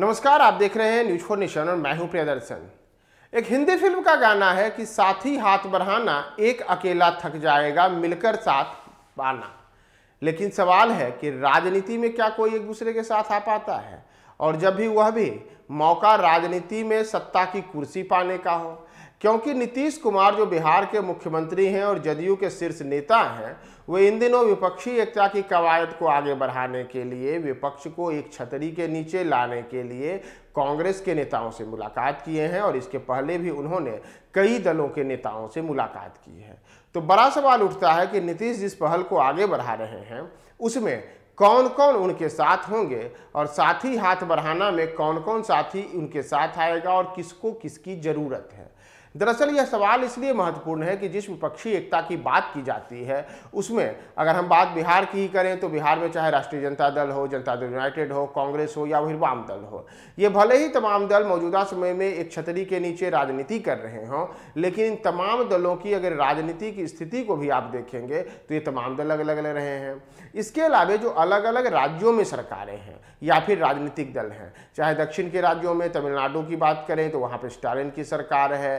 नमस्कार आप देख रहे हैं न्यूज फोर निशन और मैं हूं प्रियदर्शन एक हिंदी फिल्म का गाना है कि साथी हाथ बढ़ाना एक अकेला थक जाएगा मिलकर साथ पाना लेकिन सवाल है कि राजनीति में क्या कोई एक दूसरे के साथ आ पाता है और जब भी वह भी मौका राजनीति में सत्ता की कुर्सी पाने का हो क्योंकि नीतीश कुमार जो बिहार के मुख्यमंत्री हैं और जदयू के शीर्ष नेता हैं वे इन दिनों विपक्षी एकता की कवायद को आगे बढ़ाने के लिए विपक्ष को एक छतरी के नीचे लाने के लिए कांग्रेस के नेताओं से मुलाकात किए हैं और इसके पहले भी उन्होंने कई दलों के नेताओं से मुलाकात की है तो बड़ा सवाल उठता है कि नीतीश जिस पहल को आगे बढ़ा रहे हैं उसमें कौन कौन उनके साथ होंगे और साथी हाथ बढ़ाना में कौन कौन साथी उनके साथ आएगा और किसको किसकी ज़रूरत है दरअसल यह सवाल इसलिए महत्वपूर्ण है कि जिस विपक्षी एकता की बात की जाती है उसमें अगर हम बात बिहार की ही करें तो बिहार में चाहे राष्ट्रीय जनता दल हो जनता दल यूनाइटेड हो कांग्रेस हो या फिर वाम दल हो ये भले ही तमाम दल मौजूदा समय में एक छतरी के नीचे राजनीति कर रहे हों लेकिन इन तमाम दलों की अगर राजनीति की स्थिति को भी आप देखेंगे तो ये तमाम दल अलग अलग रहे हैं इसके अलावा जो अलग अलग राज्यों में सरकारें हैं या फिर राजनीतिक दल हैं चाहे दक्षिण के राज्यों में तमिलनाडु की बात करें तो वहाँ पर स्टालिन की सरकार है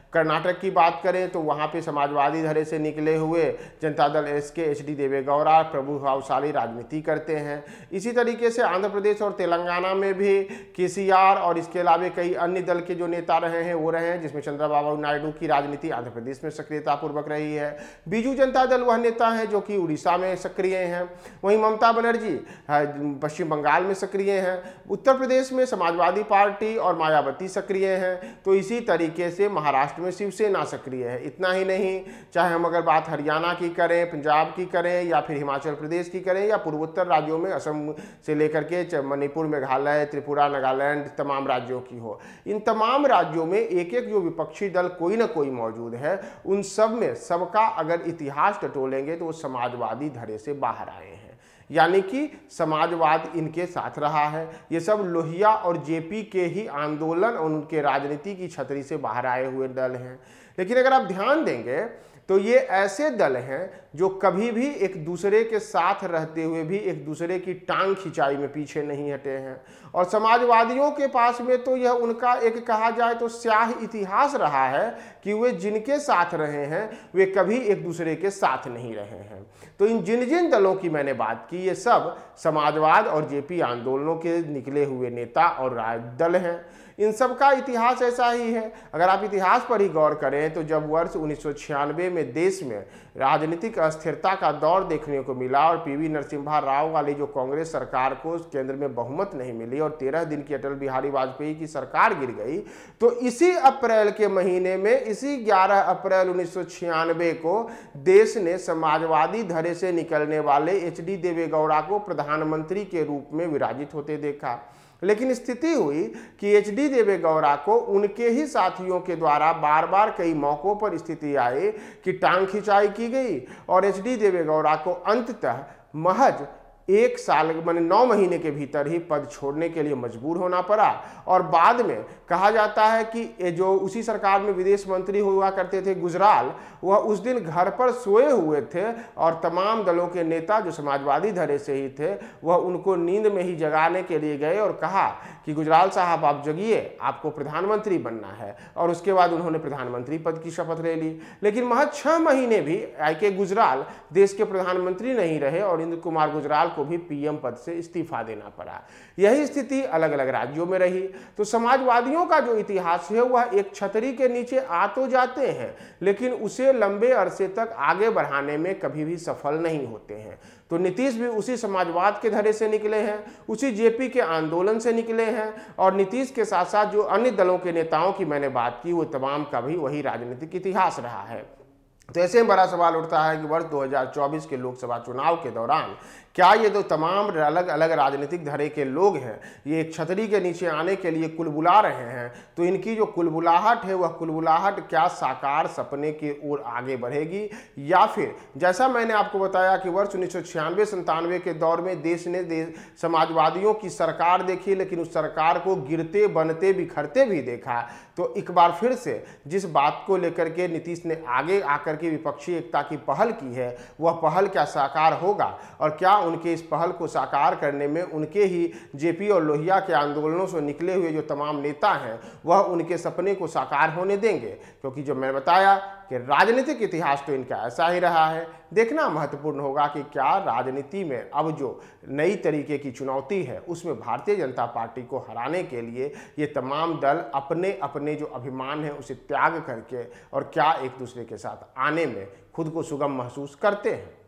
कर्नाटक की बात करें तो वहाँ पे समाजवादी धरे से निकले हुए जनता दल एस के एच डी देवेगौड़ा प्रभुभावशाली राजनीति करते हैं इसी तरीके से आंध्र प्रदेश और तेलंगाना में भी के और इसके अलावा कई अन्य दल के जो नेता रहे हैं वो रहे हैं जिसमें चंद्रबाबू नायडू की राजनीति आंध्र प्रदेश में सक्रियतापूर्वक रही है बीजू जनता दल वह नेता हैं जो कि उड़ीसा में सक्रिय हैं वहीं ममता बनर्जी पश्चिम बंगाल में सक्रिय हैं उत्तर प्रदेश में समाजवादी पार्टी और मायावती सक्रिय हैं तो इसी तरीके से महाराष्ट्र में शिवसेना सक्रिय है इतना ही नहीं चाहे हम अगर बात हरियाणा की करें पंजाब की करें या फिर हिमाचल प्रदेश की करें या पूर्वोत्तर राज्यों में असम से लेकर के मणिपुर मेघालय त्रिपुरा नागालैंड तमाम राज्यों की हो इन तमाम राज्यों में एक एक जो विपक्षी दल कोई ना कोई मौजूद है उन सब में सबका अगर इतिहास टटोलेंगे तो वो समाजवादी धरे से बाहर आए हैं यानी कि समाजवाद इनके साथ रहा है ये सब लोहिया और जेपी के ही आंदोलन और उनके राजनीति की छतरी से बाहर आए हुए दल हैं लेकिन अगर आप ध्यान देंगे तो ये ऐसे दल हैं जो कभी भी एक दूसरे के साथ रहते हुए भी एक दूसरे की टांग खिंचाई में पीछे नहीं हटे हैं और समाजवादियों के पास में तो यह उनका एक कहा जाए तो स्याह इतिहास रहा है कि वे जिनके साथ रहे हैं वे कभी एक दूसरे के साथ नहीं रहे हैं तो इन जिन जिन दलों की मैंने बात की ये सब समाजवाद और जेपी आंदोलनों के निकले हुए नेता और राज दल हैं इन सब का इतिहास ऐसा ही है अगर आप इतिहास पर ही गौर करें तो जब वर्ष उन्नीस में देश में राजनीतिक अस्थिरता का दौर देखने को मिला और पीवी नरसिम्हा राव वाली जो कांग्रेस सरकार को केंद्र में बहुमत नहीं मिली और तेरह दिन की अटल बिहारी वाजपेयी की सरकार गिर गई तो इसी अप्रैल के महीने में इसी ग्यारह अप्रैल उन्नीस को देश ने समाजवादी धरे से निकलने वाले एच डी देवेगौड़ा को प्रधानमंत्री के रूप में विराजित होते देखा लेकिन स्थिति हुई कि एच डी देवे गौड़ा को उनके ही साथियों के द्वारा बार बार कई मौक़ों पर स्थिति आई कि टांग खिंचाई की गई और एच डी देवे गौड़ा को अंततः महज एक साल माने नौ महीने के भीतर ही पद छोड़ने के लिए मजबूर होना पड़ा और बाद में कहा जाता है कि ये जो उसी सरकार में विदेश मंत्री हुआ करते थे गुजराल वह उस दिन घर पर सोए हुए थे और तमाम दलों के नेता जो समाजवादी धरे से ही थे वह उनको नींद में ही जगाने के लिए गए और कहा कि गुजराल साहब आप जगिए आपको प्रधानमंत्री बनना है और उसके बाद उन्होंने प्रधानमंत्री पद की शपथ ले ली लेकिन महज छः महीने भी आई के गुजराल देश के प्रधानमंत्री नहीं रहे और इंद्र कुमार गुजराल को भी पीएम पद से इस्तीफा देना पड़ा यही स्थिति अलग अलग राज्यों में रही तो समाजवादियों का जो इतिहास है वह एक छतरी के नीचे आ तो जाते हैं लेकिन उसे लंबे अरसे तक आगे बढ़ाने में कभी भी सफल नहीं होते हैं तो नीतीश भी उसी समाजवाद के धरे से निकले हैं उसी जेपी के आंदोलन से निकले हैं और नीतीश के साथ साथ जो अन्य दलों के नेताओं की मैंने बात की वो तमाम का भी वही राजनीतिक इतिहास रहा है तो ऐसे में बड़ा सवाल उठता है कि वर्ष 2024 के लोकसभा चुनाव के दौरान क्या ये जो तमाम अलग अलग राजनीतिक धरे के लोग हैं ये एक छतरी के नीचे आने के लिए कुलबुला रहे हैं तो इनकी जो कुलबुलाहट है वह कुलबुलाहट क्या साकार सपने की ओर आगे बढ़ेगी या फिर जैसा मैंने आपको बताया कि वर्ष उन्नीस सौ के दौर में देश ने देश समाजवादियों की सरकार देखी लेकिन उस सरकार को गिरते बनते बिखरते भी देखा तो एक बार फिर से जिस बात को लेकर के नीतीश ने आगे आकर की विपक्षी एकता की पहल की है वह पहल क्या साकार होगा और क्या उनके इस पहल को साकार करने में उनके ही जेपी और लोहिया के आंदोलनों से निकले हुए जो तमाम नेता हैं वह उनके सपने को साकार होने देंगे क्योंकि जो मैंने बताया कि राजनीतिक इतिहास तो इनका ऐसा ही रहा है देखना महत्वपूर्ण होगा कि क्या राजनीति में अब जो नई तरीके की चुनौती है उसमें भारतीय जनता पार्टी को हराने के लिए ये तमाम दल अपने अपने जो अभिमान है उसे त्याग करके और क्या एक दूसरे के साथ आने में खुद को सुगम महसूस करते हैं